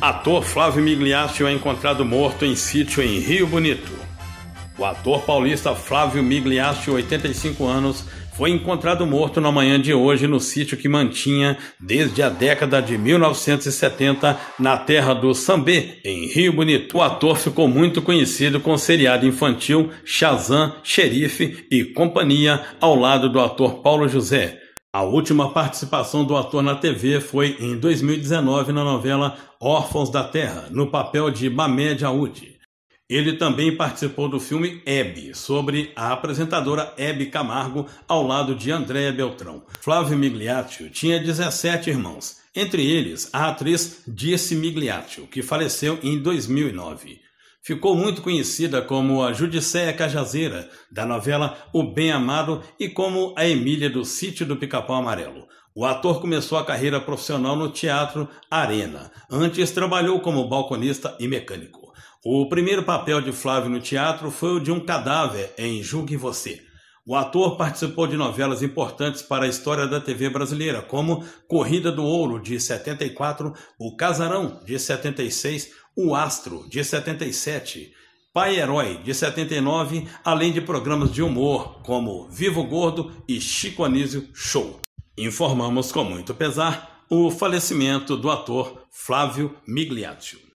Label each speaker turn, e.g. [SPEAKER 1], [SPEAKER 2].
[SPEAKER 1] Ator Flávio Migliaccio é encontrado morto em sítio em Rio Bonito. O ator paulista Flávio Migliaccio, 85 anos, foi encontrado morto na manhã de hoje no sítio que mantinha desde a década de 1970 na terra do Sambê, em Rio Bonito. O ator ficou muito conhecido com o seriado infantil Shazam, Xerife e Companhia, ao lado do ator Paulo José. A última participação do ator na TV foi em 2019 na novela Órfãos da Terra, no papel de Mamed Aude. Ele também participou do filme Hebe, sobre a apresentadora Hebe Camargo, ao lado de Andréa Beltrão. Flávio Migliaccio tinha 17 irmãos, entre eles a atriz Dirce Migliaccio, que faleceu em 2009 ficou muito conhecida como a Judicéia Cajazeira, da novela O Bem Amado, e como a Emília do Sítio do Pica-Pau Amarelo. O ator começou a carreira profissional no teatro Arena. Antes, trabalhou como balconista e mecânico. O primeiro papel de Flávio no teatro foi o de um cadáver em Julgue Você. O ator participou de novelas importantes para a história da TV brasileira, como Corrida do Ouro, de 74, O Casarão, de 76, o Astro, de 77, Pai Herói, de 79, além de programas de humor como Vivo Gordo e Chico Anísio Show. Informamos com muito pesar o falecimento do ator Flávio Migliaccio.